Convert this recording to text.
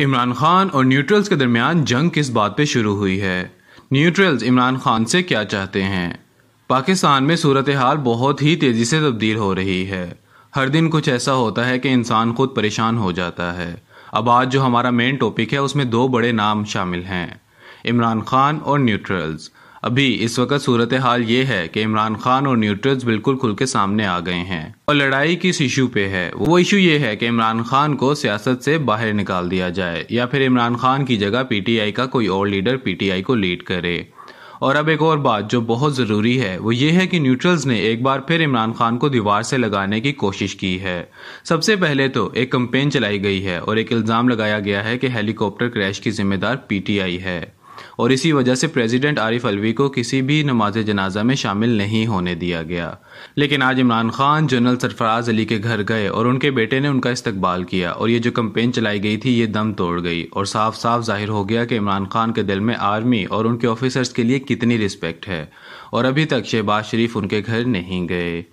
इमरान खान और न्यूट्रल्स के दरमियान जंग किस बात पे शुरू हुई है न्यूट्रल्स इमरान खान से क्या चाहते हैं पाकिस्तान में सूरत हाल बहुत ही तेज़ी से तब्दील हो रही है हर दिन कुछ ऐसा होता है कि इंसान खुद परेशान हो जाता है अब आज जो हमारा मेन टॉपिक है उसमें दो बड़े नाम शामिल हैं इमरान खान और न्यूट्रल्स अभी इस वक्त सूरत हाल ये है कि इमरान खान और न्यूट्रल्स बिल्कुल खुल के सामने आ गए हैं और लड़ाई किस इशू पे है वो इशू ये है कि इमरान खान को सियासत से बाहर निकाल दिया जाए या फिर इमरान खान की जगह पीटीआई का कोई और लीडर पीटीआई को लीड करे और अब एक और बात जो बहुत ज़रूरी है वो ये है कि न्यूट्रल्स ने एक बार फिर इमरान खान को दीवार से लगाने की कोशिश की है सबसे पहले तो एक कंपेन चलाई गई है और एक इल्ज़ाम लगाया गया है कि हेलीकॉप्टर क्रैश की जिम्मेदार पीटीआई है और इसी वजह से प्रेसिडेंट आरिफ अलवी को किसी भी नमाज जनाजा में शामिल नहीं होने दिया गया लेकिन आज इमरान खान जनरल सरफराज अली के घर गए और उनके बेटे ने उनका इस्तकबाल किया और ये जो कंपेन चलाई गई थी ये दम तोड़ गई और साफ साफ जाहिर हो गया कि इमरान खान के दिल में आर्मी और उनके ऑफिसर्स के लिए कितनी रिस्पेक्ट है और अभी तक शहबाज शरीफ उनके घर नहीं गए